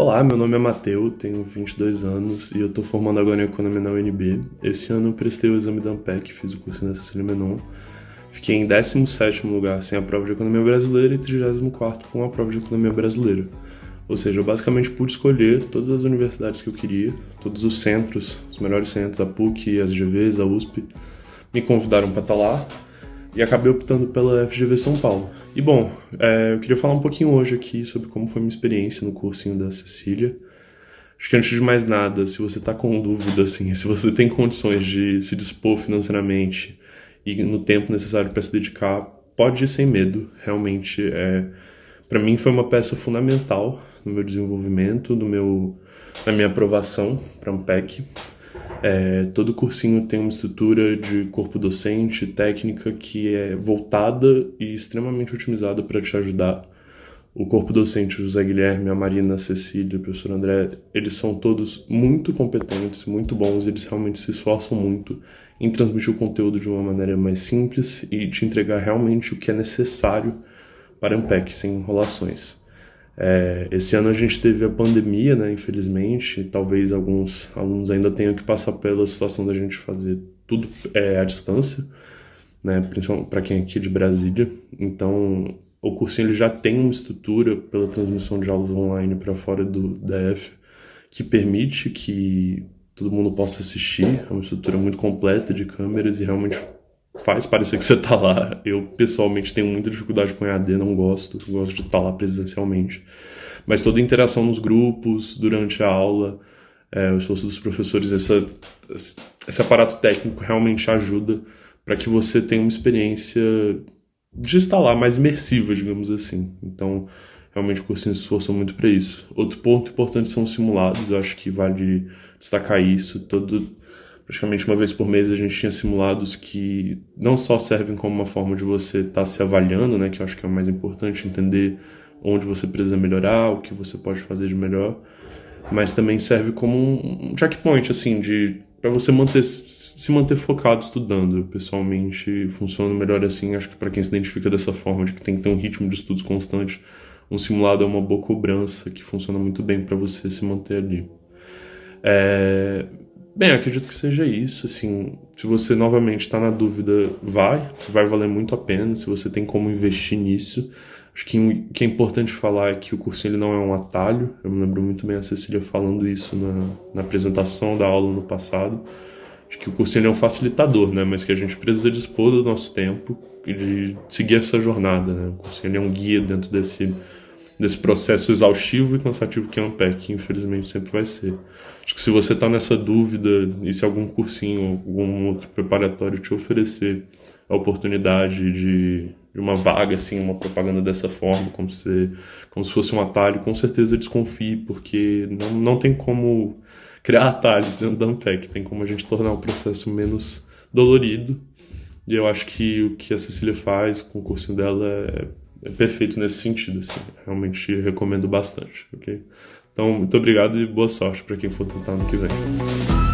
Olá, meu nome é Matheus, tenho 22 anos e eu estou formando agora em Economia na UNB. Esse ano eu prestei o exame da ANPEC, fiz o curso na Cecília Menon. Fiquei em 17 lugar sem a prova de Economia Brasileira e 34 com a prova de Economia Brasileira. Ou seja, eu basicamente pude escolher todas as universidades que eu queria, todos os centros, os melhores centros, a PUC, as GVs, a USP, me convidaram para estar tá lá e acabei optando pela FGV São Paulo. E bom, é, eu queria falar um pouquinho hoje aqui sobre como foi minha experiência no cursinho da Cecília. Acho que antes de mais nada, se você está com dúvida, assim, se você tem condições de se dispor financeiramente e no tempo necessário para se dedicar, pode ir sem medo. Realmente, é, para mim foi uma peça fundamental no meu desenvolvimento, no meu, na minha aprovação para um PEC. É, todo cursinho tem uma estrutura de corpo docente, técnica que é voltada e extremamente otimizada para te ajudar. O corpo docente, José Guilherme, a Marina, a Cecília, o professor André, eles são todos muito competentes, muito bons, eles realmente se esforçam muito em transmitir o conteúdo de uma maneira mais simples e te entregar realmente o que é necessário para a PEC sem enrolações. É, esse ano a gente teve a pandemia, né? Infelizmente, talvez alguns alunos ainda tenham que passar pela situação da gente fazer tudo é, à distância, né? Principalmente para quem é aqui de Brasília. Então, o cursinho ele já tem uma estrutura pela transmissão de aulas online para fora do DF que permite que todo mundo possa assistir. É uma estrutura muito completa de câmeras e realmente faz parecer que você tá lá. Eu, pessoalmente, tenho muita dificuldade com EAD, não gosto. Gosto de estar tá lá presencialmente. Mas toda a interação nos grupos, durante a aula, é, o esforço dos professores, essa, esse aparato técnico realmente ajuda para que você tenha uma experiência de estar lá mais imersiva, digamos assim. Então, realmente o cursinho se esforçou muito para isso. Outro ponto importante são os simulados, eu acho que vale destacar isso. Todo, praticamente uma vez por mês a gente tinha simulados que não só servem como uma forma de você estar tá se avaliando, né, que eu acho que é o mais importante entender onde você precisa melhorar, o que você pode fazer de melhor, mas também serve como um checkpoint assim de para você manter se manter focado estudando. Eu, pessoalmente funciona melhor assim, acho que para quem se identifica dessa forma, de que tem que ter um ritmo de estudos constante. Um simulado é uma boa cobrança que funciona muito bem para você se manter ali. É, Bem, acredito que seja isso. Assim, se você novamente está na dúvida, vai, vai valer muito a pena. Se você tem como investir nisso, acho que o que é importante falar é que o curso ele não é um atalho. Eu me lembro muito bem a Cecília falando isso na, na apresentação da aula no passado. Acho que o ele é um facilitador, né? Mas que a gente precisa dispor do nosso tempo e de seguir essa jornada, né? O ele é um guia dentro desse desse processo exaustivo e cansativo que é um PEC, infelizmente sempre vai ser. Acho que se você está nessa dúvida e se algum cursinho, algum outro preparatório te oferecer a oportunidade de, de uma vaga, assim, uma propaganda dessa forma, como se, como se fosse um atalho, com certeza desconfie, porque não, não tem como criar atalhos dentro da Ampec, tem como a gente tornar o processo menos dolorido. E eu acho que o que a Cecília faz com o cursinho dela é é perfeito nesse sentido. Assim. Realmente recomendo bastante. Então, muito obrigado e boa sorte para quem for tentar no que vem.